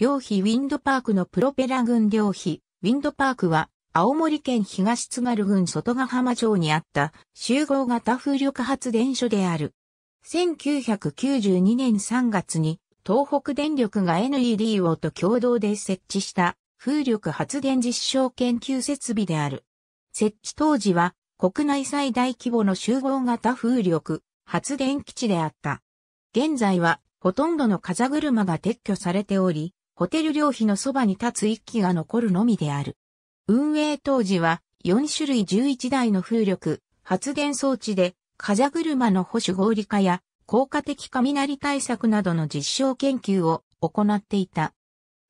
両飛ウィンドパークのプロペラ群両飛ウィンドパークは、青森県東津軽郡外ヶ浜町にあった集合型風力発電所である。1992年3月に東北電力が NEDO と共同で設置した風力発電実証研究設備である。設置当時は国内最大規模の集合型風力発電基地であった。現在はほとんどの風車が撤去されており、ホテル料費のそばに立つ1機が残るのみである。運営当時は4種類11台の風力、発電装置で、風車の保守合理化や効果的雷対策などの実証研究を行っていた。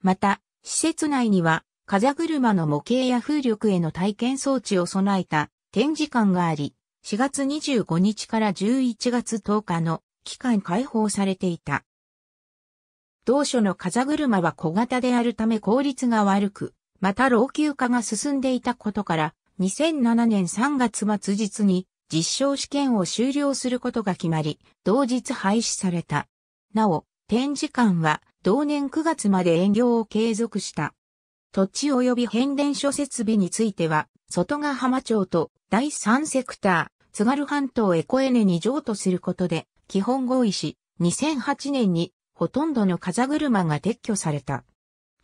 また、施設内には、風車の模型や風力への体験装置を備えた展示館があり、4月25日から11月10日の期間開放されていた。同初の風車は小型であるため効率が悪く、また老朽化が進んでいたことから、2007年3月末日に実証試験を終了することが決まり、同日廃止された。なお、展示館は同年9月まで営業を継続した。土地及び変電所設備については、外ヶ浜町と第三セクター、津軽半島エコエネに譲渡することで、基本合意し、2008年にほとんどの風車が撤去された。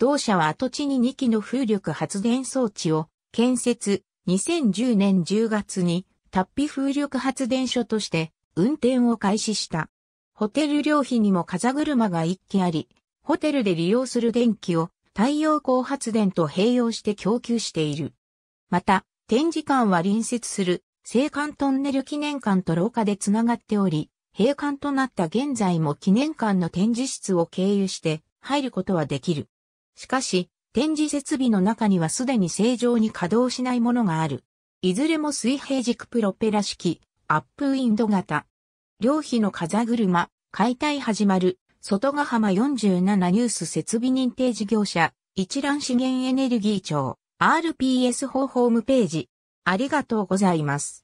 同社は跡地に2基の風力発電装置を建設、2010年10月に、タッピ風力発電所として運転を開始した。ホテル料費にも風車が1基あり、ホテルで利用する電気を太陽光発電と併用して供給している。また、展示館は隣接する青函トンネル記念館と廊下でつながっており、閉館となった現在も記念館の展示室を経由して入ることはできる。しかし、展示設備の中にはすでに正常に稼働しないものがある。いずれも水平軸プロペラ式、アップウィンド型。両費の風車、解体始まる、外ヶ浜47ニュース設備認定事業者、一覧資源エネルギー庁、RPS 法ホームページ。ありがとうございます。